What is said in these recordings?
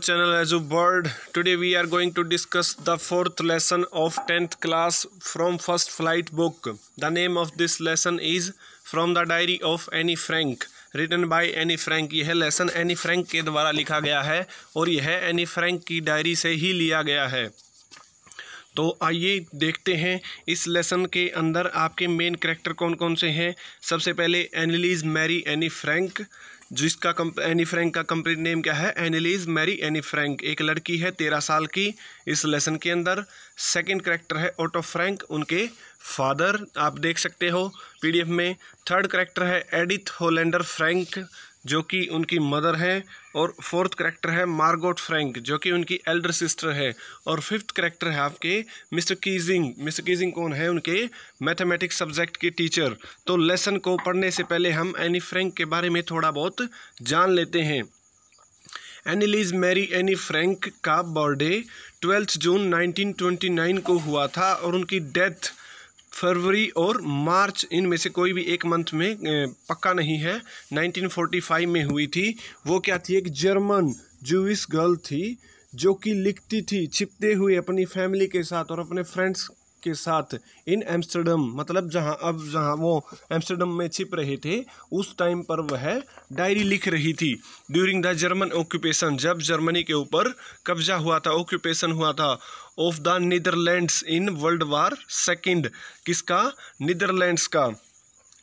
channel as a bird today we are going to discuss the fourth lesson of 10th class from first flight book the name of this lesson is from the diary of annie frank written by Anne Frank यह lesson Anne Frank के द्वारा लिखा गया है और यह any Frank की diary से ही लिया गया है तो आइए देखते हैं इस लेसन के अंदर आपके मेन कैरेक्टर कौन कौन से हैं सबसे पहले एनिलीज मैरी एनी फ्रैंक जिसका एनी फ्रैंक का कंप्लीट नेम क्या है एनिलीज मैरी एनी फ्रैंक एक लड़की है तेरह साल की इस लेसन के अंदर सेकंड करेक्टर है ऑटो फ्रैंक उनके फादर आप देख सकते हो पीडीएफ में थर्ड करेक्टर है एडिथ होलैंडर फ्रैंक जो कि उनकी मदर हैं और फोर्थ करेक्टर है मार्गोट फ्रैंक जो कि उनकी एल्डर सिस्टर है और फिफ्थ करेक्टर है आपके मिस्टर कीजिंग मिस्टर कीजिंग कौन है उनके मैथमेटिक्स सब्जेक्ट के टीचर तो लेसन को पढ़ने से पहले हम एनी फ्रैंक के बारे में थोड़ा बहुत जान लेते हैं एनिलीज मैरी एनी फ्रैंक का बर्थडे ट्वेल्थ जून 1929 को हुआ था और उनकी डेथ फरवरी और मार्च इनमें से कोई भी एक मंथ में पक्का नहीं है 1945 में हुई थी वो क्या थी एक जर्मन जूस गर्ल थी जो कि लिखती थी छिपते हुए अपनी फैमिली के साथ और अपने फ्रेंड्स के साथ इन एम्स्टर्डम मतलब जहाँ अब जहाँ वो एम्स्टर्डम में छिप रहे थे उस टाइम पर वह डायरी लिख रही थी ड्यूरिंग द जर्मन ऑक्यूपेशन जब जर्मनी के ऊपर कब्जा हुआ था ऑक्यूपेशन हुआ था of the Netherlands in world war second किसका नीदरलैंड्स का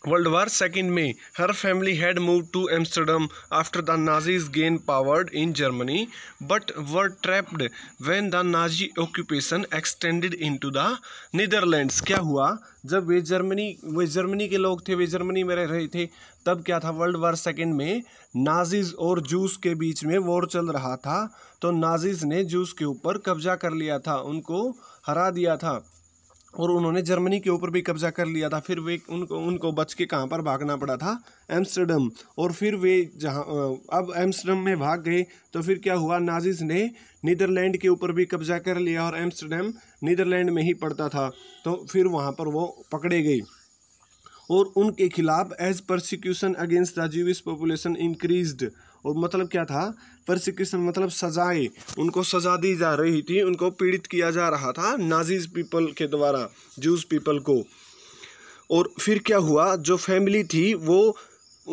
वर्ल्ड वार सेकेंड में her family had move to Amsterdam after the Nazis gain powered in Germany but were trapped when the Nazi occupation extended into the Netherlands क्या हुआ जब वे Germany वे Germany के लोग थे वे Germany में रह रहे थे तब क्या था वर्ल्ड वार सेकेंड में नाजीज और जूस के बीच में वॉर चल रहा था तो नाजीज ने जूस के ऊपर कब्जा कर लिया था उनको हरा दिया था और उन्होंने जर्मनी के ऊपर भी कब्जा कर लिया था फिर वे उनको उनको बच के कहाँ पर भागना पड़ा था एम्स्टर्डम और फिर वे जहाँ अब एम्स्टर्डम में भाग गए तो फिर क्या हुआ नाजिज ने नीदरलैंड के ऊपर भी कब्जा कर लिया और एम्स्टर्डम नीदरलैंड में ही पड़ता था तो फिर वहाँ पर वो पकड़े गए और उनके खिलाफ as persecution against the Jewish population increased और मतलब क्या था परसिक्यूशन मतलब सजाएं उनको सजा दी जा रही थी उनको पीड़ित किया जा रहा था नाजीज पीपल के द्वारा जूस पीपल को और फिर क्या हुआ जो फैमिली थी वो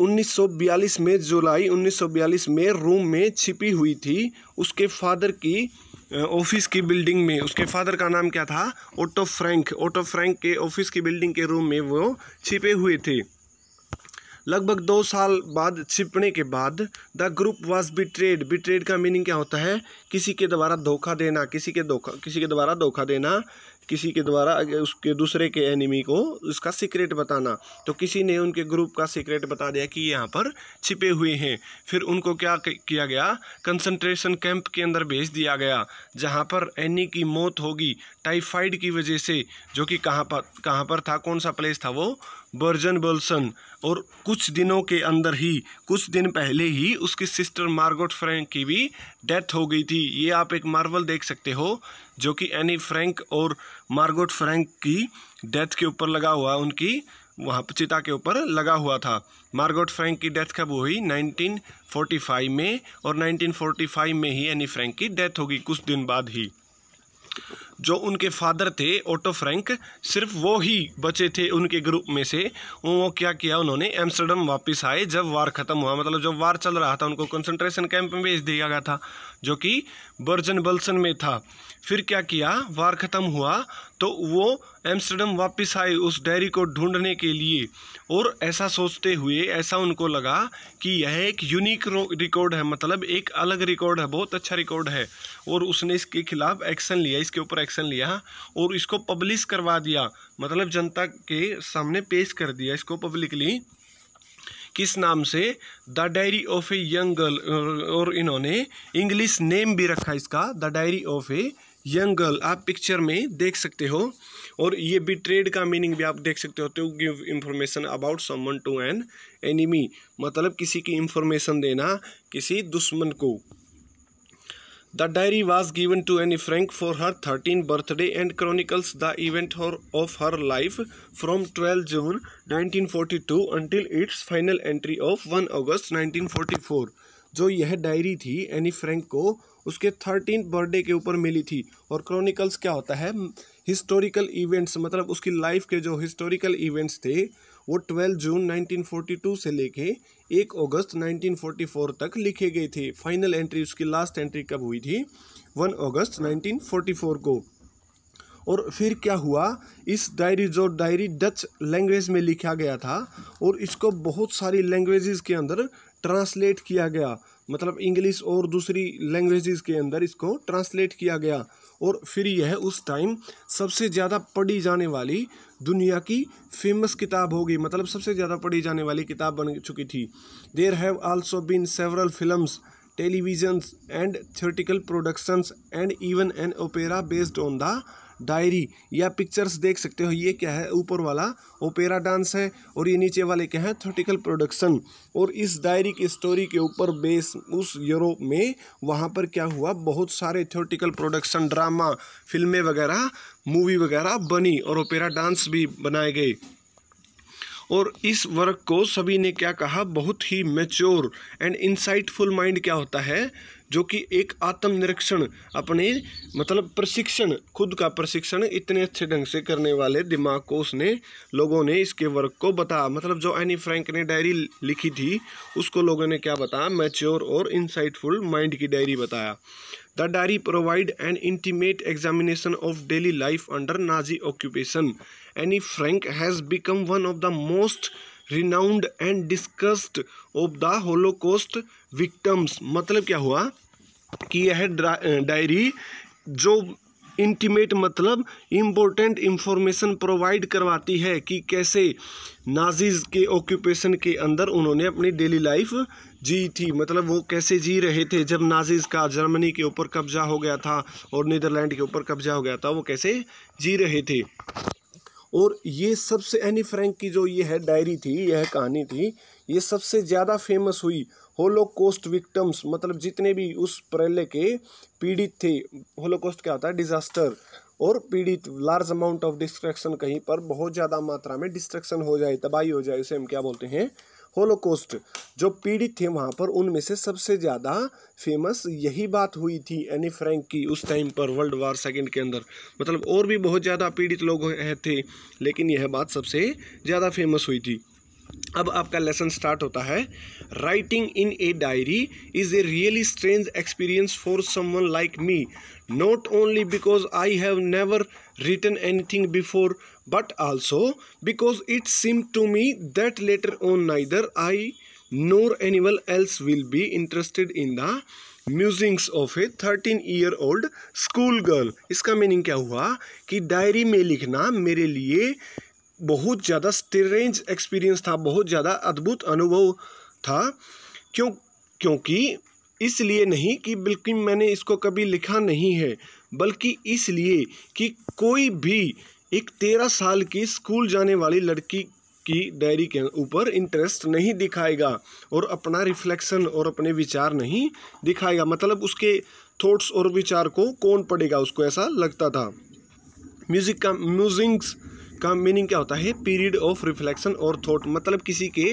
1942 में जुलाई 1942 में रूम में छिपी हुई थी उसके फादर की ऑफिस की बिल्डिंग में उसके फादर का नाम क्या था ओटो फ्रैंक ओटो फ्रैंक के ऑफिस की बिल्डिंग के रूम में वो छिपे हुए थे लगभग दो साल बाद छिपने के बाद the group was betrayed betrayed का मीनिंग क्या होता है किसी के द्वारा धोखा देना किसी के धोखा किसी के द्वारा धोखा देना किसी के द्वारा उसके दूसरे के एनिमी को उसका सीक्रेट बताना तो किसी ने उनके ग्रुप का सीक्रेट बता दिया कि यहाँ पर छिपे हुए हैं फिर उनको क्या किया गया कंसंट्रेशन कैंप के अंदर भेज दिया गया जहाँ पर एनी की मौत होगी टाइफाइड की वजह से जो कि कहाँ पर कहाँ पर था कौन सा प्लेस था वो बर्जन बोल्सन और कुछ दिनों के अंदर ही कुछ दिन पहले ही उसकी सिस्टर मार्गोट फ्रैंक की भी डेथ हो गई थी ये आप एक मार्वल देख सकते हो जो कि एनी फ्रैंक और मार्गोट फ्रैंक की डेथ के ऊपर लगा हुआ उनकी वहाँ चिता के ऊपर लगा हुआ था मार्गोट फ्रैंक की डेथ कब हुई 1945 में और 1945 में ही एनी फ्रैंक की डेथ होगी कुछ दिन बाद ही जो उनके फादर थे ओटो फ्रैंक सिर्फ वो ही बचे थे उनके ग्रुप में से वो क्या किया उन्होंने एम्स्टर्डम वापस आए जब वार ख़त्म हुआ मतलब जब वार चल रहा था उनको कंसंट्रेशन कैंप में भेज दिया गया था जो कि बर्जन बल्सन में था फिर क्या किया वार ख़त्म हुआ तो वो एम्स्टर्डम वापस आए उस डायरी को ढूंढने के लिए और ऐसा सोचते हुए ऐसा उनको लगा कि यह एक यूनिक रिकॉर्ड है मतलब एक अलग रिकॉर्ड है बहुत अच्छा रिकॉर्ड है और उसने इसके खिलाफ एक्शन लिया इसके ऊपर एक्शन लिया और इसको पब्लिश करवा दिया मतलब जनता के सामने पेश कर दिया इसको पब्लिकली किस नाम से the diary of a young girl और इन्होंने इंग्लिश नेम भी रखा इसका the diary of a young girl आप पिक्चर में देख सकते हो और ये भी ट्रेड का मीनिंग भी आप देख सकते हो to give information about someone to an enemy मतलब किसी की इंफॉर्मेशन देना किसी दुश्मन को the diary was given to Anne Frank for her thirteen birthday and chronicles the event of her life from twelve June nineteen forty two until its final entry of one August nineteen forty four जो यह diary थी any Frank को उसके thirteen birthday के ऊपर मिली थी और chronicles क्या होता है हिस्टोरिकल इवेंट्स मतलब उसकी लाइफ के जो हिस्टोरिकल इवेंट्स थे वो twelve June nineteen forty two से लेके एक अगस्त 1944 तक लिखे गए थे फाइनल एंट्री उसकी लास्ट एंट्री कब हुई थी वन अगस्त 1944 को और फिर क्या हुआ इस डायरी जो डायरी डच लैंग्वेज में लिखा गया था और इसको बहुत सारी लैंग्वेजेस के अंदर ट्रांसलेट किया गया मतलब इंग्लिश और दूसरी लैंग्वेजेस के अंदर इसको ट्रांसलेट किया गया और फिर यह उस टाइम सबसे ज़्यादा पढ़ी जाने वाली दुनिया की फेमस किताब होगी मतलब सबसे ज़्यादा पढ़ी जाने वाली किताब बन चुकी थी there have also been several films televisions and theatrical productions and even an opera based on the diary या पिक्चर्स देख सकते हो ये क्या है ऊपर वाला ओपेरा डांस है और ये नीचे वाले क्या है थोटिकल प्रोडक्शन और इस डायरी की स्टोरी के ऊपर बेस उस यूरोप में वहाँ पर क्या हुआ बहुत सारे थोटिकल प्रोडक्शन ड्रामा फिल्में वगैरह मूवी वगैरह बनी और ओपेरा डांस भी बनाए गए और इस वर्क को सभी ने क्या कहा बहुत ही मेच्योर एंड इंसाइटफुल माइंड क्या होता है जो कि एक आत्मनिरीक्षण अपने मतलब प्रशिक्षण खुद का प्रशिक्षण इतने अच्छे ढंग से करने वाले दिमाग को उसने लोगों ने इसके वर्क को बताया मतलब जो एनी फ्रैंक ने डायरी लिखी थी उसको लोगों ने क्या बताया मैच्योर और इंसाइटफुल माइंड की डायरी बताया the diary provide and intimate examination of daily life under Nazi occupation Anne Frank has become one of the most renowned and discussed of the Holocaust victims मतलब क्या हुआ कि यह diary जो intimate मतलब important information provide करवाती है कि कैसे नाजीज के ऑक्यूपेशन के अंदर उन्होंने अपनी डेली लाइफ जी थी मतलब वो कैसे जी रहे थे जब नाजिज़ का जर्मनी के ऊपर कब्जा हो गया था और नीदरलैंड के ऊपर कब्जा हो गया था वो कैसे जी रहे थे और ये सबसे एनी फ्रैंक की जो ये है डायरी थी यह कहानी थी ये सबसे ज़्यादा फेमस हुई होलोकोस्ट विक्टम्स मतलब जितने भी उस प्रलय के पीड़ित थे होलोकोस्ट क्या होता है डिज़ास्टर और पीड़ित लार्ज अमाउंट ऑफ डिस्ट्रक्शन कहीं पर बहुत ज़्यादा मात्रा में डिस्ट्रक्शन हो जाए तबाही हो जाए उसे हम क्या बोलते हैं होलोकोस्ट जो पीड़ित थे वहाँ पर उनमें से सबसे ज़्यादा फेमस यही बात हुई थी एनी फ्रैंक की उस टाइम पर वर्ल्ड वार सेकेंड के अंदर मतलब और भी बहुत ज़्यादा पीड़ित लोग थे लेकिन यह बात सबसे ज़्यादा फेमस हुई थी अब आपका लेसन स्टार्ट होता है writing in a diary is a really strange experience for someone like me not only because I have never written anything before but also because it seem to me that later on neither I nor anyone else will be interested in the musings of a thirteen year old school girl इसका meaning क्या हुआ कि diary में लिखना मेरे लिए बहुत ज़्यादा स्टेरेंज एक्सपीरियंस था बहुत ज़्यादा अद्भुत अनुभव था क्यों क्योंकि इसलिए नहीं कि बल्कि मैंने इसको कभी लिखा नहीं है बल्कि इसलिए कि कोई भी एक तेरह साल की स्कूल जाने वाली लड़की की डायरी के ऊपर इंटरेस्ट नहीं दिखाएगा और अपना रिफ्लेक्शन और अपने विचार नहीं दिखाएगा मतलब उसके थॉट्स और विचार को कौन पड़ेगा उसको ऐसा लगता था म्यूज़िक का म्यूजिंग्स का मीनिंग क्या होता है पीरियड ऑफ रिफ्लेक्शन और थॉट मतलब किसी के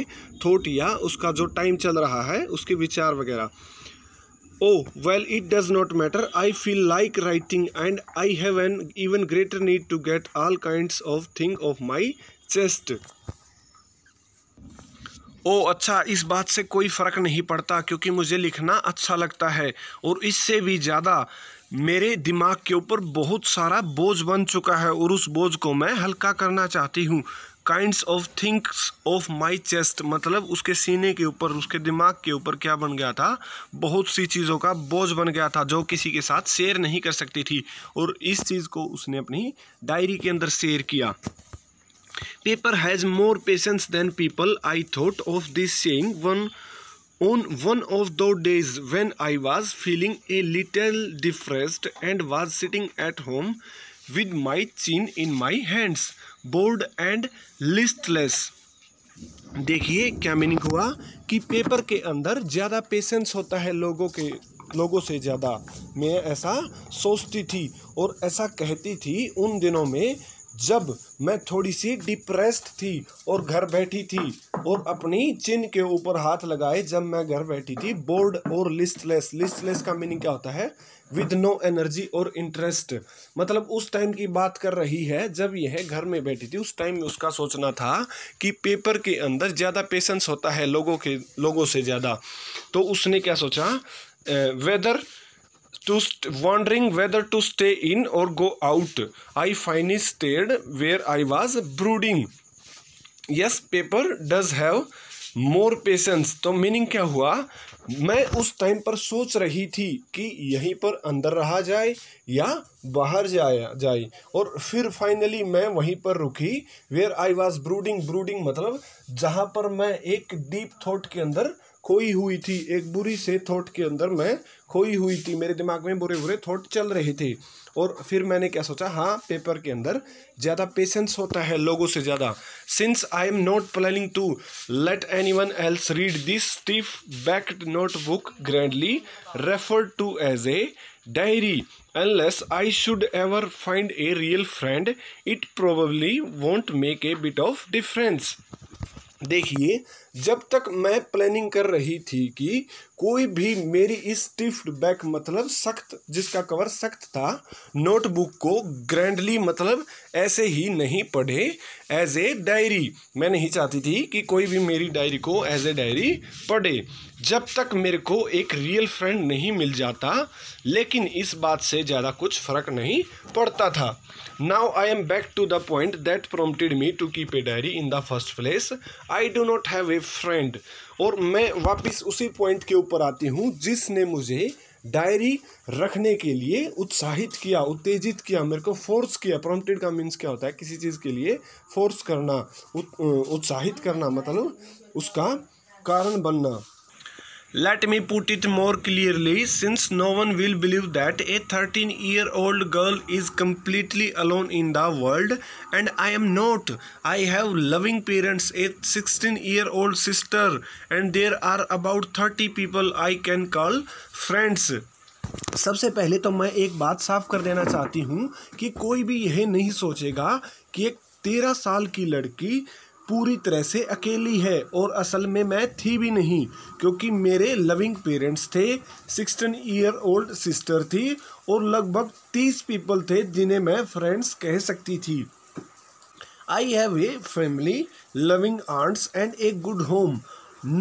थॉट या उसका जो टाइम चल रहा है उसके विचार वगैरह oh well it does not matter I feel like writing and I have an even greater need to get all kind of thing off my chest oh अच्छा इस बात से कोई फ़र्क नहीं पड़ता क्योंकि मुझे लिखना अच्छा लगता है और इससे भी ज़्यादा मेरे दिमाग के ऊपर बहुत सारा बोझ बन चुका है और उस बोझ को मैं हल्का करना चाहती हूँ kinds of things off my chest मतलब उसके सीने के ऊपर उसके दिमाग के ऊपर क्या बन गया था बहुत सी चीज़ों का बोझ बन गया था जो किसी के साथ शेयर नहीं कर सकती थी और इस चीज़ को उसने अपनी डायरी के अंदर शेयर किया paper has more patience than people I thought of this saying one On one of those days when I was feeling a little depressed and was sitting at home with my chin in my hands, bored and listless. देखिए क्या meaning हुआ कि paper के अंदर ज़्यादा patience होता है लोगों के लोगों से ज़्यादा मैं ऐसा सोचती थी और ऐसा कहती थी उन दिनों में जब मैं थोड़ी सी डिप्रेस्ड थी और घर बैठी थी और अपनी चिन के ऊपर हाथ लगाए जब मैं घर बैठी थी बोर्ड और लिस्टलेस लिस्टलेस का मीनिंग क्या होता है विद नो एनर्जी और इंटरेस्ट मतलब उस टाइम की बात कर रही है जब यह घर में बैठी थी उस टाइम में उसका सोचना था कि पेपर के अंदर ज़्यादा पेशेंस होता है लोगों के लोगों से ज़्यादा तो उसने क्या सोचा whether to wondering whether to stay in और go out I finally stayed where I was brooding yes paper does have more patience तो मीनिंग क्या हुआ मैं उस टाइम पर सोच रही थी कि यहीं पर अंदर रहा जाए या बाहर जाया जाए और फिर फाइनली मैं वहीं पर रुकी where I was brooding brooding मतलब जहाँ पर मैं एक डीप थॉट के अंदर खोई हुई थी एक बुरी से थॉट के अंदर मैं खोई हुई थी मेरे दिमाग में बुरे बुरे थॉट चल रहे थे और फिर मैंने क्या सोचा हाँ पेपर के अंदर ज़्यादा पेशेंस होता है लोगों से ज़्यादा since I am not planning to let anyone else read this stiff backed notebook grandly refer to as a diary unless I should ever find a real friend it probably won't make a bit of difference देखिए जब तक मैं planning कर रही थी कि कोई भी मेरी इस टिफ्ट बैक मतलब सख्त जिसका कवर सख्त था नोटबुक को ग्रैंडली मतलब ऐसे ही नहीं पढ़े एज ए डायरी मैं नहीं चाहती थी कि कोई भी मेरी डायरी को एज ए डायरी पढ़े जब तक मेरे को एक रियल फ्रेंड नहीं मिल जाता लेकिन इस बात से ज़्यादा कुछ फ़र्क नहीं पड़ता था now I am back to the point that prompted me to keep a diary in the first place I do not have a friend और मैं वापस उसी पॉइंट के ऊपर आती हूँ जिसने मुझे डायरी रखने के लिए उत्साहित किया उत्तेजित किया मेरे को फोर्स किया प्रॉम्प्टेड का मीन्स क्या होता है किसी चीज़ के लिए फोर्स करना उत, उत्साहित करना मतलब उसका कारण बनना let me put it more clearly since no one will believe that a thirteen year old girl is completely alone in the world and I am not I have loving parents a sixteen year old sister and there are about thirty people I can call friends सबसे पहले तो मैं एक बात साफ कर देना चाहती हूँ कि कोई भी यह नहीं सोचेगा कि एक तेरह साल की लड़की पूरी तरह से अकेली है और असल में मैं थी भी नहीं क्योंकि मेरे लविंग पेरेंट्स थे सिक्सटीन ईयर ओल्ड सिस्टर थी और लगभग तीस पीपल थे जिन्हें मैं फ्रेंड्स कह सकती थी I have a family loving aunts and a good home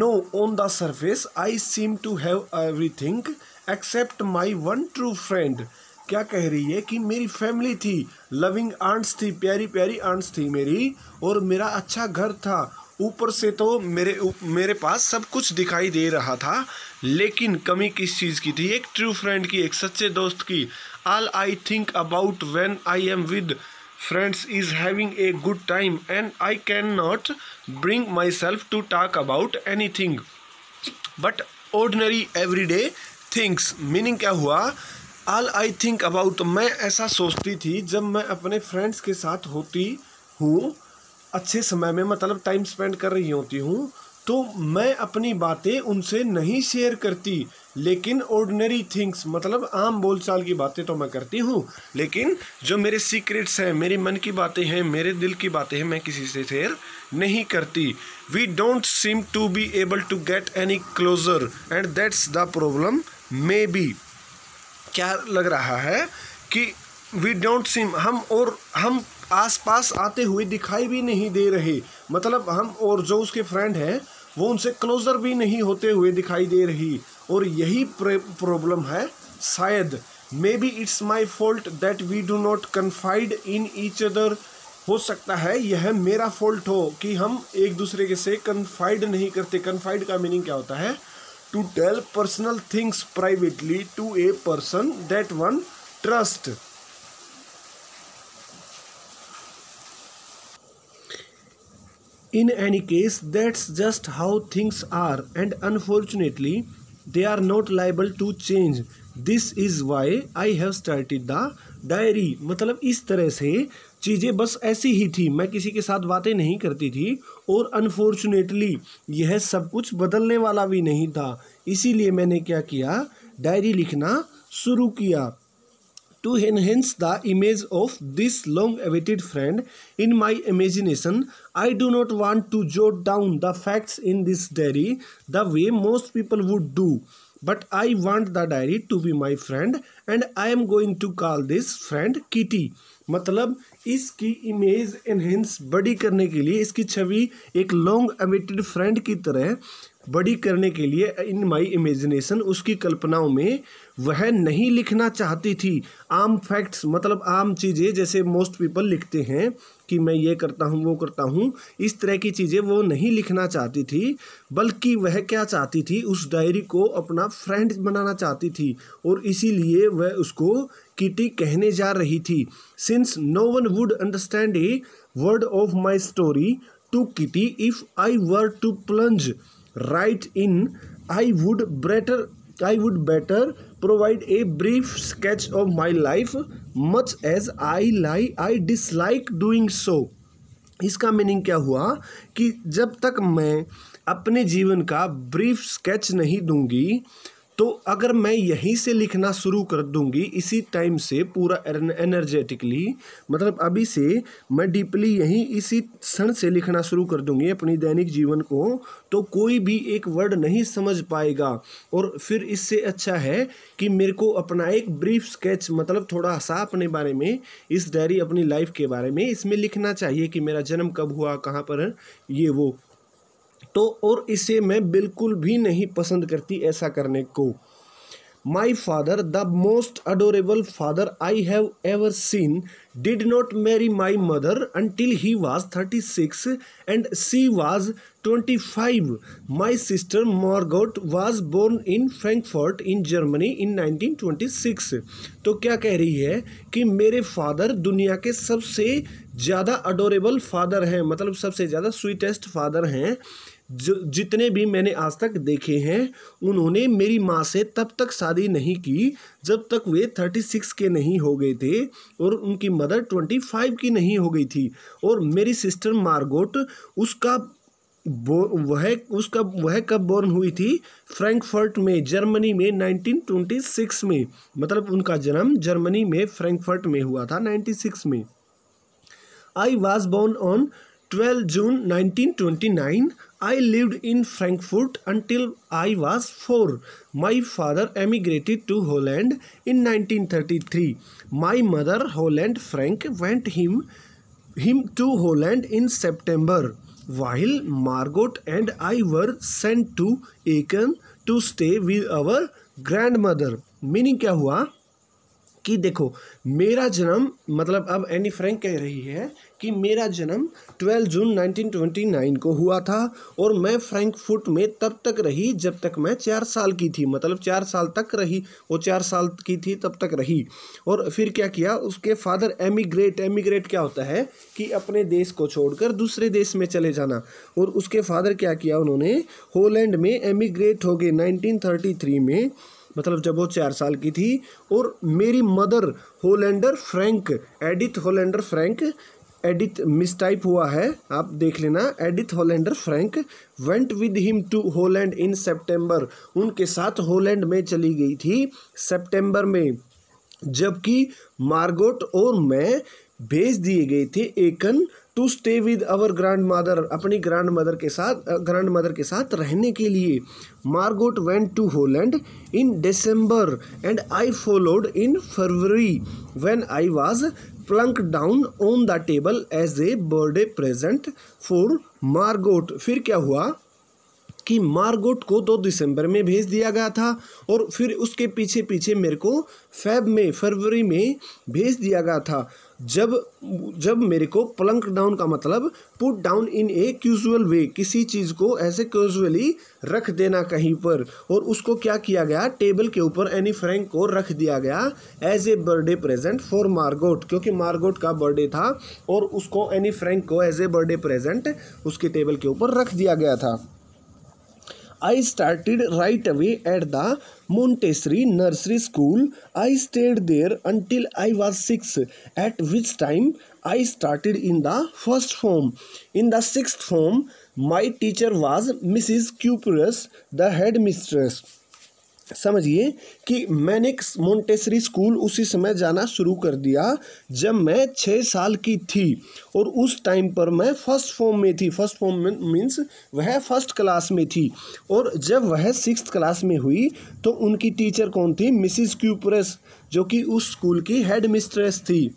no on the surface I seem to have everything except my one true friend क्या कह रही है कि मेरी फैमिली थी लविंग आंट्स थी प्यारी प्यारी आंट्स थी मेरी और मेरा अच्छा घर था ऊपर से तो मेरे मेरे पास सब कुछ दिखाई दे रहा था लेकिन कमी किस चीज़ की थी एक ट्रू फ्रेंड की एक सच्चे दोस्त की all I think about when I am with friends is having a good time and I can not bring myself to talk about anything but ordinary everyday things meaning क्या हुआ आल I think about मैं ऐसा सोचती थी जब मैं अपने friends के साथ होती हूँ अच्छे समय में मतलब टाइम स्पेंड कर रही होती हूँ तो मैं अपनी बातें उनसे नहीं शेयर करती लेकिन ऑर्डनरी थिंग्स मतलब आम बोलचाल की बातें तो मैं करती हूँ लेकिन जो मेरे सीक्रेट्स हैं मेरे मन की बातें हैं मेरे दिल की बातें हैं मैं किसी से शेयर नहीं करती we don't seem to be able to get any closer and that's the problem maybe क्या लग रहा है कि वी डोंट सीम हम और हम आसपास आते हुए दिखाई भी नहीं दे रहे मतलब हम और जो उसके फ्रेंड हैं वो उनसे क्लोज़र भी नहीं होते हुए दिखाई दे रही और यही प्रॉब्लम है शायद maybe it's my fault that we do not confide in each other हो सकता है यह मेरा फॉल्ट हो कि हम एक दूसरे के से कन्फाइड नहीं करते कन्फाइड का मीनिंग क्या होता है to tell personal things privately to a person that one trust in any case that's just how things are and unfortunately they are not liable to change this is why I have started the diary मतलब इस तरह से चीज़ें बस ऐसी ही थी मैं किसी के साथ बातें नहीं करती थी और अनफॉर्चुनेटली यह सब कुछ बदलने वाला भी नहीं था इसीलिए मैंने क्या किया डायरी लिखना शुरू किया to enhance the image of this long awaited friend in my imagination I do not want to jot down the facts in this diary the way most people would do but I want the diary to be my friend and I am going to call this friend Kitty मतलब इसकी image enhance बड़ी करने के लिए इसकी छवि एक long awaited friend की तरह बड़ी करने के लिए इन माय इमेजिनेशन उसकी कल्पनाओं में वह नहीं लिखना चाहती थी आम फैक्ट्स मतलब आम चीज़ें जैसे मोस्ट पीपल लिखते हैं कि मैं ये करता हूँ वो करता हूँ इस तरह की चीज़ें वो नहीं लिखना चाहती थी बल्कि वह क्या चाहती थी उस डायरी को अपना फ्रेंड बनाना चाहती थी और इसीलिए वह उसको किटी कहने जा रही थी since no one would understand a word of my story to Kitty if I were to plunge right in I would better I would better provide a brief sketch of my life much as I lie I dislike doing so इसका meaning क्या हुआ कि जब तक मैं अपने जीवन का ब्रीफ स्केच नहीं दूंगी तो अगर मैं यहीं से लिखना शुरू कर दूंगी इसी टाइम से पूरा एनर्जेटिकली मतलब अभी से मैं डीपली यहीं इसी क्षण से लिखना शुरू कर दूंगी अपनी दैनिक जीवन को तो कोई भी एक वर्ड नहीं समझ पाएगा और फिर इससे अच्छा है कि मेरे को अपना एक ब्रीफ स्केच मतलब थोड़ा सा अपने बारे में इस डायरी अपनी लाइफ के बारे में इसमें लिखना चाहिए कि मेरा जन्म कब हुआ कहाँ पर ये वो तो और इसे मैं बिल्कुल भी नहीं पसंद करती ऐसा करने को my father the most adorable father I have ever seen did not marry my mother until he was thirty six and she was twenty five my sister Margot was born in Frankfurt in Germany in nineteen twenty six तो क्या कह रही है कि मेरे father दुनिया के सबसे ज़्यादा अडोरेबल फादर हैं मतलब सबसे ज़्यादा स्वीटेस्ट फादर हैं जो जितने भी मैंने आज तक देखे हैं उन्होंने मेरी माँ से तब तक शादी नहीं की जब तक वे थर्टी सिक्स के नहीं हो गए थे और उनकी मदर ट्वेंटी फाइव की नहीं हो गई थी और मेरी सिस्टर मार्गोट उसका बो वह उसका वह कब बोर्न हुई थी फ्रैंकफर्ट में जर्मनी में 1926 में मतलब उनका जन्म जर्मनी में फ्रैंकफर्ट में हुआ था 96 में I was born on twelve June nineteen twenty nine I live in Frankfurt until I was four my father emigrated to Holland in nineteen thirty three my mother Holland Frank went him him to Holland in September while Margot and I were sent to Aachen to stay with our grandmother meaning क्या हुआ कि देखो मेरा जन्म मतलब अब any Frank कह रही है कि मेरा जन्म 12 जून 1929 को हुआ था और मैं फ्रैंकफर्ट में तब तक रही जब तक मैं चार साल की थी मतलब चार साल तक रही वो चार साल की थी तब तक रही और फिर क्या किया उसके फादर एमिग्रेट एमिग्रेट क्या होता है कि अपने देश को छोड़कर दूसरे देश में चले जाना और उसके फादर क्या किया उन्होंने होलैंड में एमिग्रेट हो गए नाइनटीन में मतलब जब वो चार साल की थी और मेरी mother Hollander Frank Edith Hollander Frank Edith mistype हुआ है आप देख लेना Edith Hollander Frank went with him to Holland in September उनके साथ होलैंड में चली गई थी सेप्टेम्बर में जबकि मार्गोट और मैं भेज दिए गए थे Aachen to stay with our grandmother अपनी ग्रैंड मदर के साथ ग्रैंड मदर के साथ रहने के लिए Margot went to Holland in December and I followed in February when I was plunk down on the table as a birthday present for Margot फिर क्या हुआ कि मार्गोट को दो तो दिसंबर में भेज दिया गया था और फिर उसके पीछे पीछे मेरे को फेब में फरवरी में भेज दिया गया था जब जब मेरे को प्लंक डाउन का मतलब पुट डाउन इन ए क्यूजुअल वे किसी चीज़ को ऐसे क्यूजुअली रख देना कहीं पर और उसको क्या किया गया टेबल के ऊपर एनी फ्रैंक को रख दिया गया as a birthday present for Margot क्योंकि मार्गोट का बर्थडे था और उसको एनी फ्रैंक को एज ए बर्थडे प्रेजेंट उसके टेबल के ऊपर रख दिया गया था I started right away at the Montessori nursery school. I stayed there until I was 6, at which time I started in the first form. In the sixth form, my teacher was Mrs. Cuperus, the headmistress. समझिए कि मैंने Montessori school उसी समय जाना शुरू कर दिया जब मैं छः साल की थी और उस टाइम पर मैं फर्स्ट फॉर्म में थी फर्स्ट फॉर्म मीन्स वह फर्स्ट क्लास में थी और जब वह सिक्स क्लास में हुई तो उनकी टीचर कौन थी मिसिस क्यूपरस जो कि उस स्कूल की हेड मिस्ट्रेस थी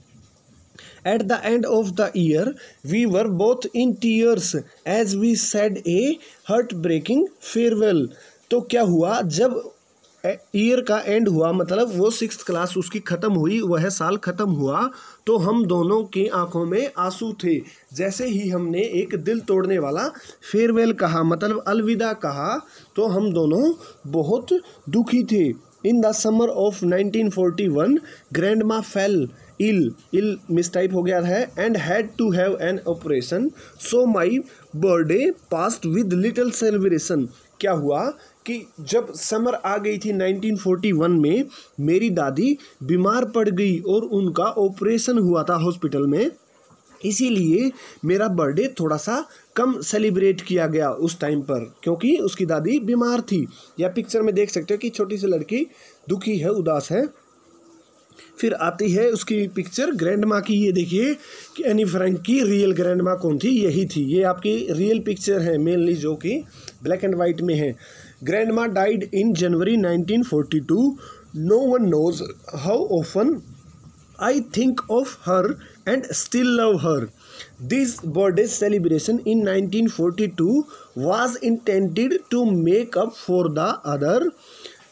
at the end of the year we were both in tears as we said a heartbreaking farewell तो क्या हुआ जब ईयर का एंड हुआ मतलब वो सिक्स क्लास उसकी ख़त्म हुई वह साल ख़त्म हुआ तो हम दोनों की आंखों में आंसू थे जैसे ही हमने एक दिल तोड़ने वाला फेयरवेल कहा मतलब अलविदा कहा तो हम दोनों बहुत दुखी थे in the summer of 1941 grandma fell ill ill mistype हो गया है and had to have an operation so my birthday pass with little celebration क्या हुआ कि जब समर आ गई थी 1941 में मेरी दादी बीमार पड़ गई और उनका ऑपरेशन हुआ था हॉस्पिटल में इसीलिए मेरा बर्थडे थोड़ा सा कम सेलिब्रेट किया गया उस टाइम पर क्योंकि उसकी दादी बीमार थी या पिक्चर में देख सकते हो कि छोटी सी लड़की दुखी है उदास है फिर आती है उसकी पिक्चर ग्रैंड माँ की ये देखिए कि एनी फ्रैंक की रियल ग्रैंड माँ कौन थी यही थी ये आपकी रियल पिक्चर है मेनली जो कि ब्लैक एंड वाइट में है Grandma died in January 1942. No one knows how often I think of her and still love her. This birthday celebration in 1942 was intended to make up for the other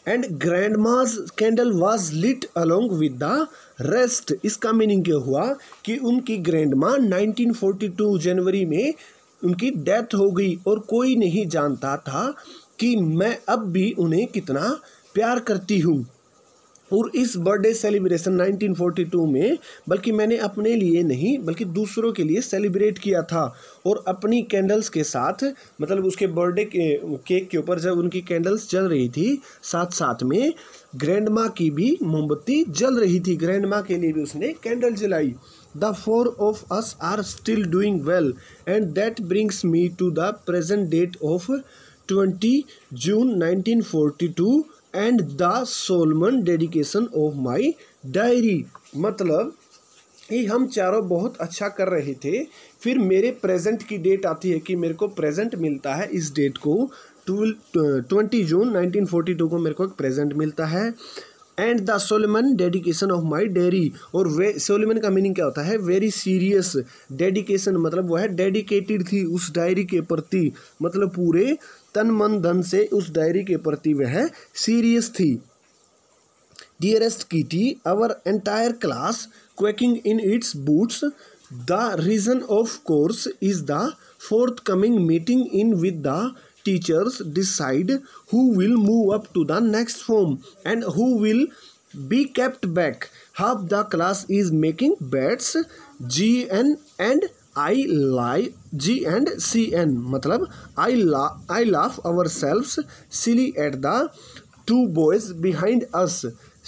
and grandma's candle was lit along with the rest इसका meaning क्या हुआ कि उनकी grand माँ nineteen जनवरी में उनकी death हो गई और कोई नहीं जानता था कि मैं अब भी उन्हें कितना प्यार करती हूँ और इस बर्थडे सेलिब्रेशन 1942 में बल्कि मैंने अपने लिए नहीं बल्कि दूसरों के लिए सेलिब्रेट किया था और अपनी कैंडल्स के साथ मतलब उसके बर्थडे के केक के ऊपर जब उनकी कैंडल्स जल रही थी साथ साथ में ग्रैंड माँ की भी मोमबत्ती जल रही थी ग्रैंड माँ के लिए भी उसने कैंडल जलाई the four of us are still doing well and that brings me to the present date of twenty June nineteen forty two and the solemn dedication of my diary मतलब ये हम चारों बहुत अच्छा कर रहे थे फिर मेरे प्रेजेंट की डेट आती है कि मेरे को प्रेजेंट मिलता है इस डेट को twenty June nineteen forty two को मेरे को एक प्रेजेंट मिलता है and the solemn dedication of my diary और वे सोलमन का मीनिंग क्या होता है वेरी सीरियस डेडिकेशन मतलब वह डेडिकेटेड थी उस डायरी के प्रति मतलब पूरे तन मन धन से उस डायरी के प्रति वह सीरियस थी dearest Kitty our entire class quaking in its boots the reason of course is the forthcoming meeting in with the teachers decide who will move up to the next form and who will be kept back half the class is making bets G N and I lie G and C N मतलब I la I laugh our self silly at the two boys behind us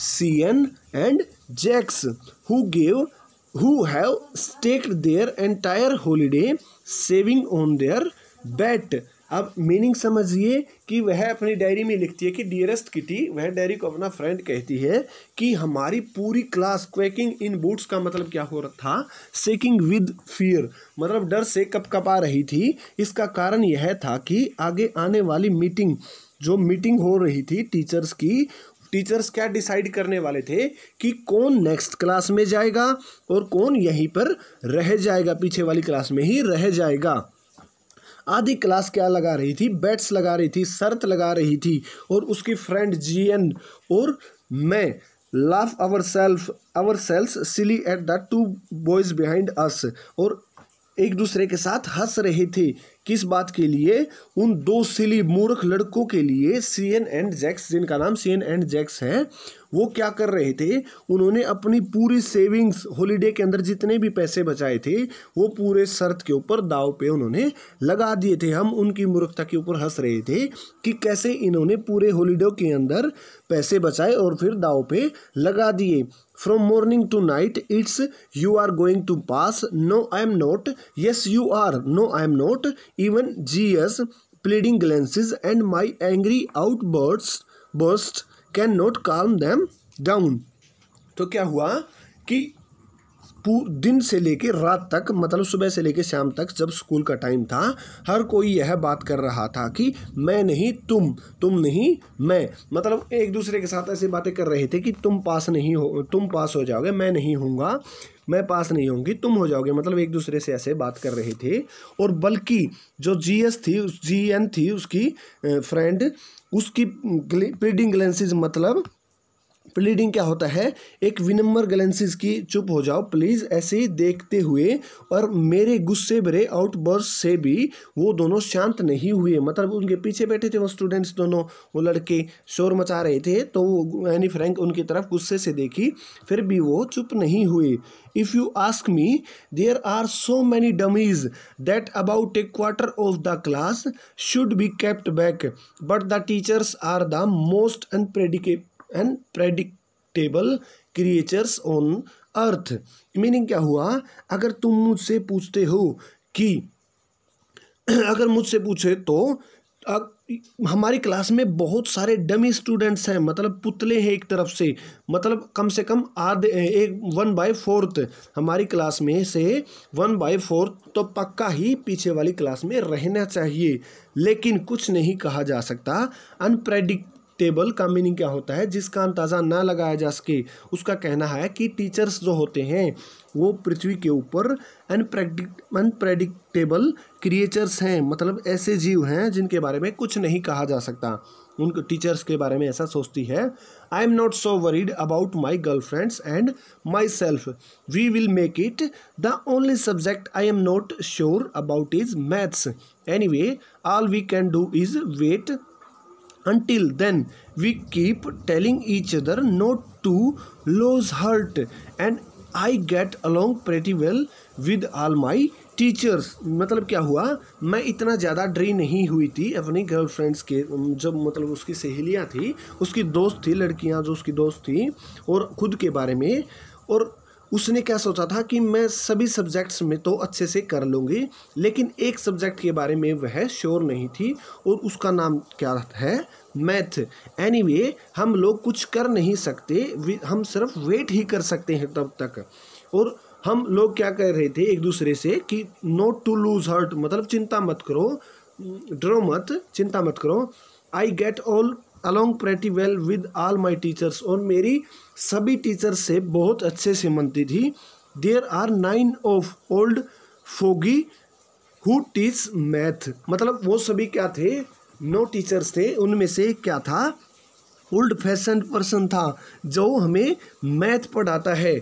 C N and Jacques who gave who have staked their entire holiday saving on their bet अब meaning समझिए कि वह अपनी diary में लिखती है कि dearest kitty वह डायरी को अपना फ्रेंड कहती है कि हमारी पूरी क्लास क्वेकिंग इन बूट्स का मतलब क्या हो रहा था सेकिंग विद फियर मतलब डर से कप रही थी इसका कारण यह था कि आगे आने वाली मीटिंग जो मीटिंग हो रही थी टीचर्स की टीचर्स क्या डिसाइड करने वाले थे कि कौन नेक्स्ट क्लास में जाएगा और कौन यहीं पर रह जाएगा पीछे वाली क्लास में ही रह जाएगा आधी क्लास क्या लगा रही थी बैट्स लगा रही थी शर्त लगा रही थी और उसकी फ्रेंड जीएन और मैं laugh our self our sells silly at the two boys behind us और एक दूसरे के साथ हंस रहे थे किस बात के लिए उन दो सिली मूर्ख लड़कों के लिए सीएन एंड जैक्स जिनका नाम सीएन एंड जैक्स है वो क्या कर रहे थे उन्होंने अपनी पूरी सेविंग्स हॉलीडे के अंदर जितने भी पैसे बचाए थे वो पूरे शर्त के ऊपर दाव पे उन्होंने लगा दिए थे हम उनकी मूर्खता के ऊपर हंस रहे थे कि कैसे इन्होंने पूरे हॉलीडे के अंदर पैसे बचाए और फिर दाव पे लगा दिए from morning to night it's you are going to pass no I am not yes you are no I am not even G S glances and my angry out birds burst can not call them down तो क्या हुआ कि दिन से लेके रात तक मतलब सुबह से लेके शाम तक जब स्कूल का टाइम था हर कोई यह बात कर रहा था कि मैं नहीं तुम तुम नहीं मैं मतलब एक दूसरे के साथ ऐसी बातें कर रहे थे कि तुम पास नहीं हो तुम पास हो जाओगे मैं नहीं हूँगा मैं पास नहीं होंगी तुम हो जाओगे मतलब एक दूसरे से ऐसे बात कर रहे थे और बल्कि जो एस थी उस एन थी उसकी फ्रेंड उसकी प्रीडिंग ग्लेंसेज मतलब प्लीडिंग क्या होता है एक विनम्र गलेंसिस की चुप हो जाओ प्लीज़ ऐसे ही देखते हुए और मेरे गुस्से भरे आउटबर्स से भी वो दोनों शांत नहीं हुए मतलब उनके पीछे बैठे थे वो स्टूडेंट्स दोनों वो लड़के शोर मचा रहे थे तो वो एनी फ्रैंक उनकी तरफ गुस्से से देखी फिर भी वो चुप नहीं हुए if you ask me there are so many dummies that about a quarter of the class should be kept back but the teachers are the most unpredictable and predictable creatures on earth meaning क्या हुआ अगर तुम मुझसे पूछते हो कि अगर मुझसे पूछे तो अग, हमारी क्लास में बहुत सारे डमी स्टूडेंट्स हैं मतलब पुतले हैं एक तरफ से मतलब कम से कम आधे एक वन बाय फोर्थ हमारी क्लास में से वन बाय फोर्थ तो पक्का ही पीछे वाली क्लास में रहना चाहिए लेकिन कुछ नहीं कहा जा सकता अनप्रेडिक्ट टेबल का मीनिंग क्या होता है जिसका अंदाज़ा ना लगाया जा सके उसका कहना है कि टीचर्स जो होते हैं वो पृथ्वी के ऊपर अनप्रेडिक्ट अनप्रेडिक्टेबल क्रिएचर्स हैं मतलब ऐसे जीव हैं जिनके बारे में कुछ नहीं कहा जा सकता उनको टीचर्स के बारे में ऐसा सोचती है I am not so worried about my girlfriends and myself we will make it the only subject I am not sure about is maths anyway all we can do is wait until then we keep telling each other not to lose heart and I get along pretty well with all my teachers मतलब क्या हुआ मैं इतना ज़्यादा ड्री नहीं हुई थी अपनी गर्लफ्रेंड्स के जब मतलब उसकी सहेलियाँ थी उसकी दोस्त थी लड़कियाँ जो उसकी दोस्त थी और खुद के बारे में और उसने क्या सोचा था कि मैं सभी सब्जेक्ट्स में तो अच्छे से कर लूँगी लेकिन एक सब्जेक्ट के बारे में वह श्योर नहीं थी और उसका नाम क्या है मैथ एनीवे anyway, हम लोग कुछ कर नहीं सकते हम सिर्फ वेट ही कर सकते हैं तब तक और हम लोग क्या कह रहे थे एक दूसरे से कि नोट टू लूज हर्ट मतलब चिंता मत करो ड्रो मत चिंता मत करो I get all along pretty well with all my teachers और मेरी सभी टीचर से बहुत अच्छे से मनती थी there are nine of old fogey who teach math मतलब वो सभी क्या थे नौ टीचर्स थे उनमें से क्या था ओल्ड फैशन पर्सन था जो हमें मैथ पढ़ाता है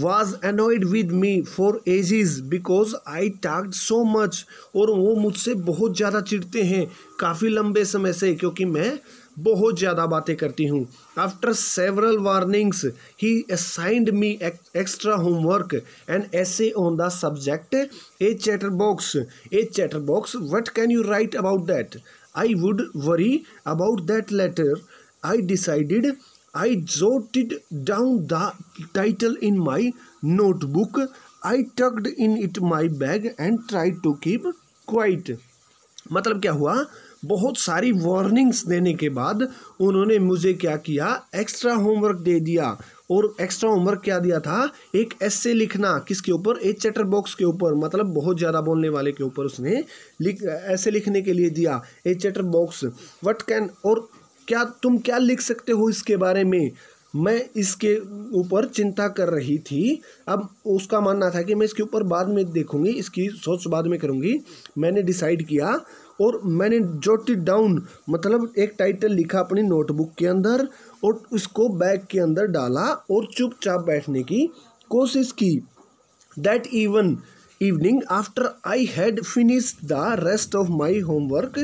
was annoyed with me for ages because I talk so much और वो मुझसे बहुत ज़्यादा चिढ़ते हैं काफ़ी लंबे समय से क्योंकि मैं बहुत ज़्यादा बातें करती हूँ after several warnings he assigned me extra homework and essay on the subject a chatterbox a chatterbox what can you write about that I would worry about that later I decided I jotted down the title in my notebook. I tucked in it my bag and tried to keep quiet. मतलब क्या हुआ बहुत सारी warnings देने के बाद उन्होंने मुझे क्या किया एक्स्ट्रा होमवर्क दे दिया और एक्स्ट्रा होमवर्क क्या दिया था एक एस्से लिखना किसके ऊपर एक चैटर बॉक्स के ऊपर मतलब बहुत ज़्यादा बोलने वाले के ऊपर उसने लिख ऐसे लिखने के लिए दिया एक चैटर बॉक्स वट कैन और क्या तुम क्या लिख सकते हो इसके बारे में मैं इसके ऊपर चिंता कर रही थी अब उसका मानना था कि मैं इसके ऊपर बाद में देखूंगी इसकी सोच बाद में करूंगी मैंने डिसाइड किया और मैंने जोटी डाउन मतलब एक टाइटल लिखा अपनी नोटबुक के अंदर और उसको बैग के अंदर डाला और चुपचाप बैठने की कोशिश की that even evening after I had finish the rest of my homework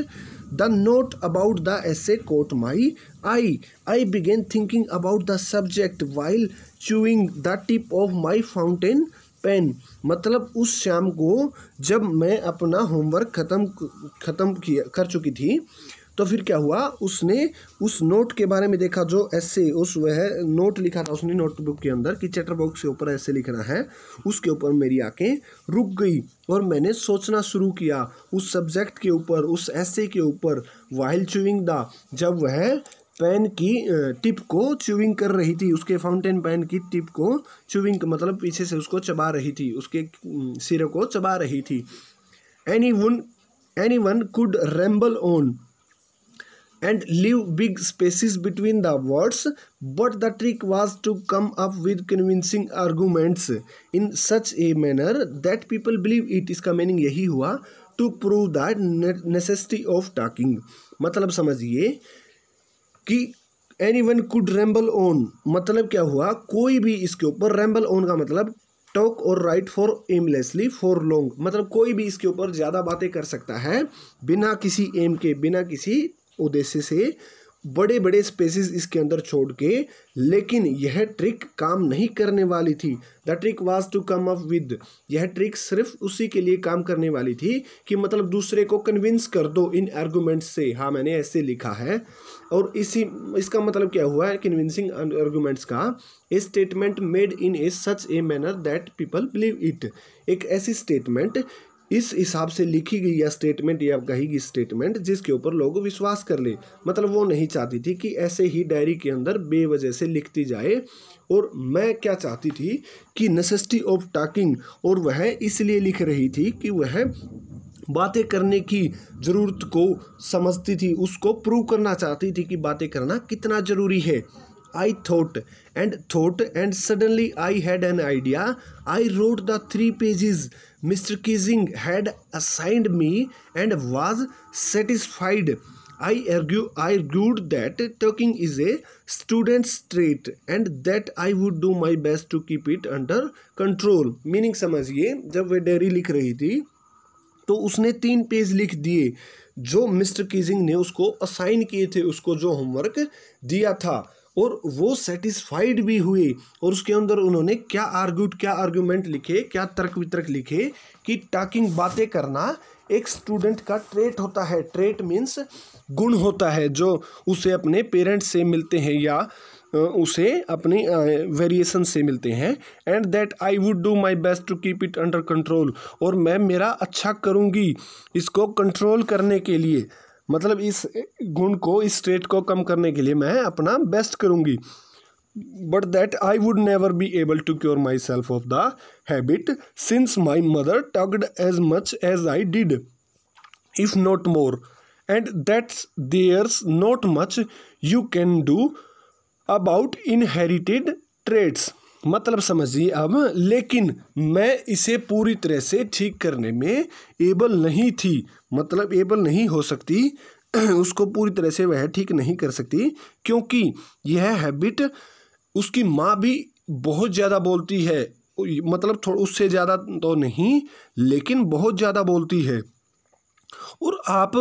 the note about the S caught my eye I began thinking about the subject while chewing the tip of my fountain pen मतलब उस शाम को जब मैं अपना homework ख़त्म ख़त्म किया कर चुकी थी तो फिर क्या हुआ उसने उस नोट के बारे में देखा जो ऐसे उस वह नोट लिखा था उसने नोटबुक के अंदर कि चैटर बॉक्स के ऊपर ऐसे लिखना है उसके ऊपर मेरी आंखें रुक गई और मैंने सोचना शुरू किया उस सब्जेक्ट के ऊपर उस ऐसे के ऊपर वाइल चूइंग द जब वह पेन की टिप को चुविंग कर रही थी उसके फाउंटेन पेन की टिप को चुविंग मतलब पीछे से उसको चबा रही थी उसके सिर को चबा रही थी anyone anyone could ramble on and leave big spaces between the words but the trick was to come up with convincing arguments in such a manner that people believe it इसका meaning यही हुआ to prove that necessity of talking मतलब समझिए कि anyone could ramble on मतलब क्या हुआ कोई भी इसके ऊपर रैम्बल ओन का मतलब टॉक और write for aimlessly for long मतलब कोई भी इसके ऊपर ज़्यादा बातें कर सकता है बिना किसी एम के बिना किसी उद्देश्य से बड़े बड़े स्पेसेस इसके अंदर छोड़ के लेकिन यह ट्रिक काम नहीं करने वाली थी the trick was to come up with यह ट्रिक सिर्फ उसी के लिए काम करने वाली थी कि मतलब दूसरे को कन्विंस कर दो इन आर्गूमेंट्स से हाँ मैंने ऐसे लिखा है और इसी इसका मतलब क्या हुआ है कन्विंसिंग आर्गूमेंट्स का a statement made in a such a manner that people believe it एक ऐसी स्टेटमेंट इस हिसाब से लिखी गई या स्टेटमेंट या कही गई स्टेटमेंट जिसके ऊपर लोग विश्वास कर ले मतलब वो नहीं चाहती थी कि ऐसे ही डायरी के अंदर बेवजह से लिखती जाए और मैं क्या चाहती थी कि नेसेसिटी ऑफ टॉकिंग और वह इसलिए लिख रही थी कि वह बातें करने की ज़रूरत को समझती थी उसको प्रूव करना चाहती थी कि बातें करना कितना ज़रूरी है I thought and thought and suddenly I had an idea I wrote the three pages Mr Keesing had assigned me and was satisfied I argue I argued that talking is a student trait and that I would do my best to keep it under control meaning समझिए जब वे dairy लिख रही थी तो उसने तीन page लिख दिए जो मिस्टर किजिंग ने उसको असाइन किए थे उसको जो होमवर्क दिया था और वो सेटिस्फाइड भी हुए और उसके अंदर उन्होंने क्या आर्ग्यूट क्या आर्ग्यूमेंट लिखे क्या तर्क वितर्क लिखे कि टाकिंग बातें करना एक स्टूडेंट का ट्रेट होता है ट्रेट मीन्स गुण होता है जो उसे अपने पेरेंट्स से मिलते हैं या उसे अपनी वेरिएशन से मिलते हैं and that I would do my best to keep it under control और मैं मेरा अच्छा करूँगी इसको कंट्रोल करने के लिए मतलब इस गुण को इस स्टेट को कम करने के लिए मैं अपना बेस्ट करूँगी but that I would never be able to cure myself of the habit since my mother tugged as much as I did if not more and that's there's not much you can do about inherited traits मतलब समझिए अब लेकिन मैं इसे पूरी तरह से ठीक करने में एबल नहीं थी मतलब एबल नहीं हो सकती उसको पूरी तरह से वह ठीक नहीं कर सकती क्योंकि यह हैबिट उसकी माँ भी बहुत ज़्यादा बोलती है मतलब थोड़ा उससे ज़्यादा तो नहीं लेकिन बहुत ज़्यादा बोलती है और आप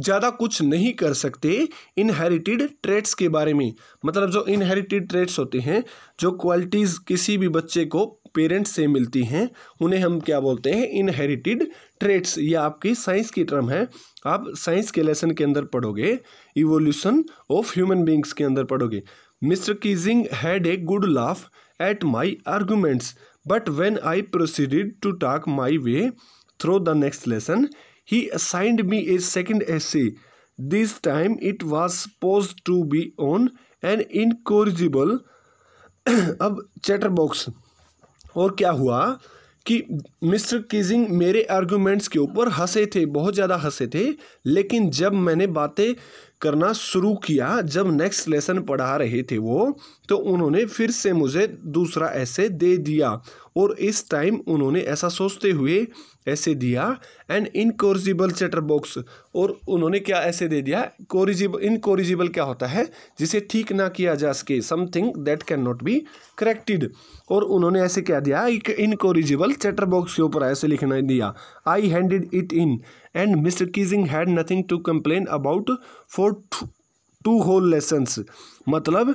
ज़्यादा कुछ नहीं कर सकते इनहेरिटेड ट्रेट्स के बारे में मतलब जो इनहेरिटेड ट्रेट्स होते हैं जो क्वालिटीज़ किसी भी बच्चे को पेरेंट्स से मिलती हैं उन्हें हम क्या बोलते हैं इनहेरिटेड ट्रेट्स ये आपकी साइंस की टर्म है आप साइंस के लेसन के अंदर पढ़ोगे इवोल्यूशन ऑफ ह्यूमन बींग्स के अंदर पढ़ोगे Mr Keesing had a good laugh at my arguments but when I proceeded to talk my way through the next lesson he assigned me a second essay this time it was supposed to be on an incorrigible अब chatter box और क्या हुआ कि mister किजिंग मेरे arguments के ऊपर हंसे थे बहुत ज़्यादा हंसे थे लेकिन जब मैंने बातें करना शुरू किया जब नेक्स्ट लेसन पढ़ा रहे थे वो तो उन्होंने फिर से मुझे दूसरा ऐसे दे दिया और इस टाइम उन्होंने ऐसा सोचते हुए ऐसे दिया एंड इनकोरिजिबल चैटर बॉक्स और उन्होंने क्या ऐसे दे दिया कोरिजिबल इनकोरिजिबल क्या होता है जिसे ठीक ना किया जा सके something that can not be corrected और उन्होंने ऐसे क्या दिया एक इनकोरिजिबल चैटर बॉक्स के ऊपर ऐसे लिखना दिया I handed it in and Mr Keesing had nothing to complain about for two whole lessons मतलब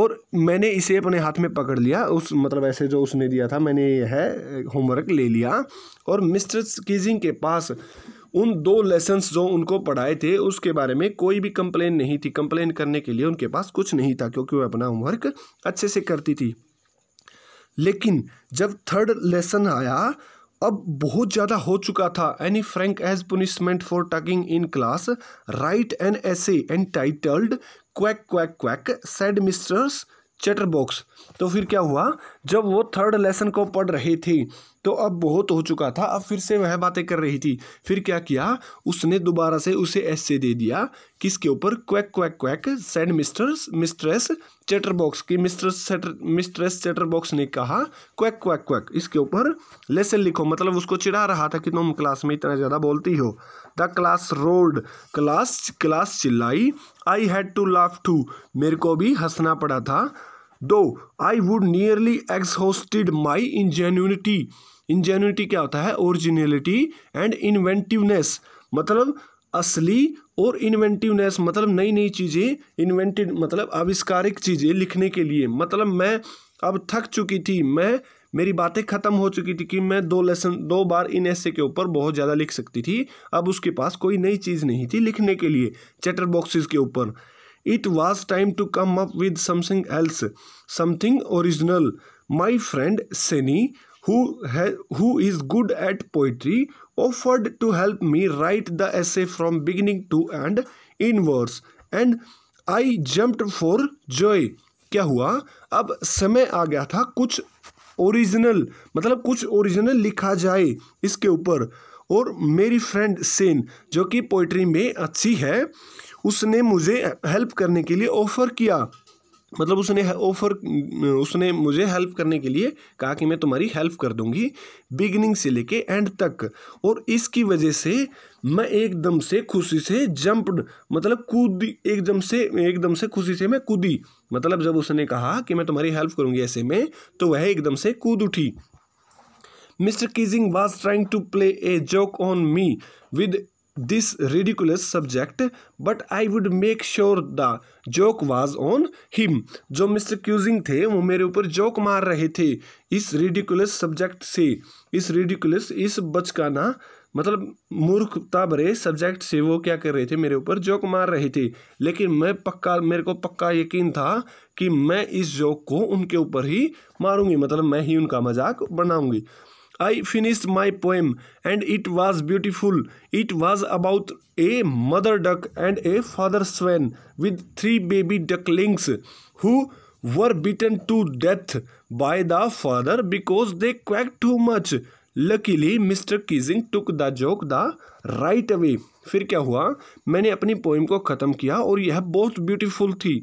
और मैंने इसे अपने हाथ में पकड़ लिया उस मतलब ऐसे जो उसने दिया था मैंने है होमवर्क ले लिया और मिस्टर किजिंग के पास उन दो लेसन्स जो उनको पढ़ाए थे उसके बारे में कोई भी कंप्लेन नहीं थी कंप्लेन करने के लिए उनके पास कुछ नहीं था क्योंकि वह अपना होमवर्क अच्छे से करती थी लेकिन जब थर्ड लेसन आया अब बहुत ज़्यादा हो चुका था Anne Frank as punishment for talking in class write an essay entitled quack quack quack said Mistress Chatterbox तो फिर क्या हुआ जब वो थर्ड लेसन को पढ़ रही थी तो अब बहुत हो चुका था अब फिर से वह बातें कर रही थी फिर क्या किया उसने दोबारा से उसे ऐसे दे दिया किसके ऊपर quack quack quack said Mistress Mistress chatterbox की मिस्टर सेटर मिस्ट्रेस चैटर बॉक्स ने कहा क्वैक क्वैक क्वैक इसके ऊपर लेसन लिखो मतलब उसको चिढ़ा रहा था कि तुम क्लास में इतना ज़्यादा बोलती हो the class roared class class चिल्लाई I had to laugh too मेरे को भी हंसना पड़ा था though I would nearly exhausted my ingenuity ingenuity क्या होता है ओरिजिनलिटी एंड इन्वेंटिवनेस मतलब असली और इन्वेंटिवनेस मतलब नई नई चीज़ें इन्वेंटिड मतलब आविष्कारिक चीज़ें लिखने के लिए मतलब मैं अब थक चुकी थी मैं मेरी बातें ख़त्म हो चुकी थी कि मैं दो लेसन दो बार इन ऐसे के ऊपर बहुत ज़्यादा लिख सकती थी अब उसके पास कोई नई चीज़ नहीं थी लिखने के लिए चैटर बॉक्सेस के ऊपर it was time to come up with something else something original my friend Sanne who is good at poetry offered to help me write the essay from beginning to end in verse and I jumped for joy क्या हुआ अब समय आ गया था कुछ original मतलब कुछ original लिखा जाए इसके ऊपर और मेरी फ्रेंड सेन जो कि पोइट्री में अच्छी है उसने मुझे हेल्प करने के लिए ऑफ़र किया मतलब उसने ऑफर उसने मुझे हेल्प करने के लिए कहा कि मैं तुम्हारी हेल्प कर दूंगी बिगिनिंग से लेके एंड तक और इसकी वजह से मैं एकदम से खुशी से जंप मतलब कूदी एकदम से एकदम से खुशी से मैं कूदी मतलब जब उसने कहा कि मैं तुम्हारी हेल्प करूंगी ऐसे में तो वह एकदम से कूद उठी Mr Keesing was trying to play a joke on me with this ridiculous subject but I would make sure the joke was on him जो मिस्टर क्यूजिंग थे वो मेरे ऊपर जोक मार रहे थे इस रेडिकुलस सब्जेक्ट से इस रेडिकुलस इस बचकाना मतलब मूर्खता भरे सब्जेक्ट से वो क्या कर रहे थे मेरे ऊपर जोक मार रहे थे लेकिन मैं पक्का मेरे को पक्का यकीन था कि मैं इस जोक को उनके ऊपर ही मारूंगी मतलब मैं ही उनका मजाक बनाऊंगी I finished my poem and it was beautiful. It was about a mother duck and a father swan with three baby ducklings who were beaten to death by the father because they quacked too much. Luckily, Mr. Kissing took the joke the right away फिर क्या हुआ मैंने अपनी poem को ख़त्म किया और यह बहुत ब्यूटीफुल थी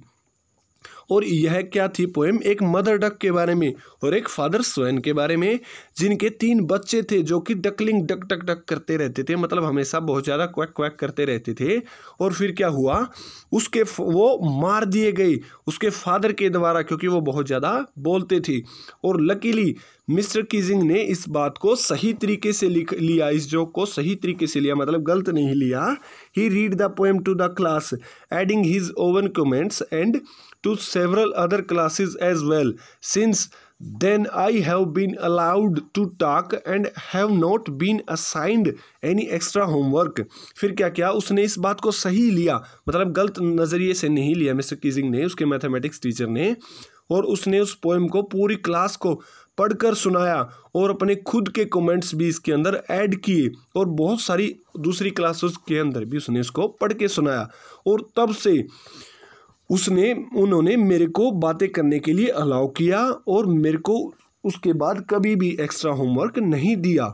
और यह क्या थी पोएम एक मदर डक के बारे में और एक फादर स्वयं के बारे में जिनके तीन बच्चे थे जो कि डकलिंग डक डक डक करते रहते थे मतलब हमेशा बहुत ज़्यादा क्वैक क्वैक करते रहते थे और फिर क्या हुआ उसके वो मार दिए गए उसके फादर के द्वारा क्योंकि वो बहुत ज़्यादा बोलते थे और लकीली मिस्टर किजिंग ने इस बात को सही तरीके से लिख लिया इस जोक को सही तरीके से लिया मतलब गलत नहीं लिया he read the poem to the class adding his own comments and to several other classes as well. Since then I have been allowed to talk and have not been assigned any extra homework. fir kya kya usne is baat ko sahi liya matlab गलत nazariye se nahi liya mr kissing ne uske mathematics teacher ne aur usne us poem ko puri class ko पढ़कर सुनाया और अपने खुद के comments भी इसके अंदर ऐड किए और बहुत सारी दूसरी क्लासेस के अंदर भी उसने इसको पढ़ के सुनाया और तब से उसने उन्होंने मेरे को बातें करने के लिए अलाउ किया और मेरे को उसके बाद कभी भी एक्स्ट्रा होमवर्क नहीं दिया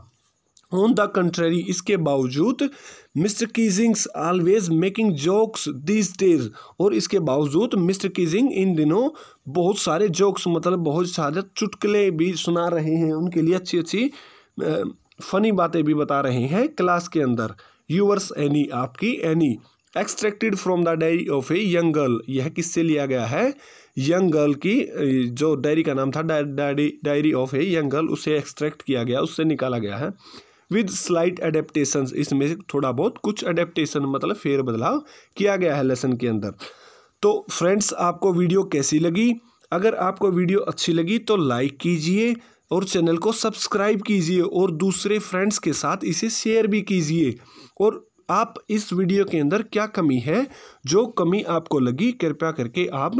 ऑन द कंट्री इसके बावजूद Mr Keesing's always making jokes this days और इसके बावजूद मिस्टर कीजिंग इन दिनों बहुत सारे जोक्स मतलब बहुत सारे चुटकुले भी सुना रहे हैं उनके लिए अच्छी अच्छी फ़नी बातें भी बता रहे हैं क्लास के अंदर यूवर्स एनी आपकी Anne extracted from the diary of a young girl यह किससे लिया गया है यंग गर्ल की जो डायरी का नाम था diary diary of a young girl उसे एक्सट्रैक्ट किया गया उससे निकाला गया है विद स्लाइट एडेप्टेशन इसमें से थोड़ा बहुत कुछ एडेप्टेशन मतलब फेर बदलाव किया गया है लेसन के अंदर तो फ्रेंड्स आपको वीडियो कैसी लगी अगर आपको वीडियो अच्छी लगी तो लाइक कीजिए और चैनल को सब्सक्राइब कीजिए और दूसरे फ्रेंड्स के साथ इसे शेयर भी कीजिए और आप इस वीडियो के अंदर क्या कमी है जो कमी आपको लगी कृपया करके आप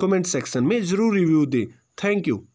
कमेंट सेक्शन में ज़रूर रिव्यू दें थैंक यू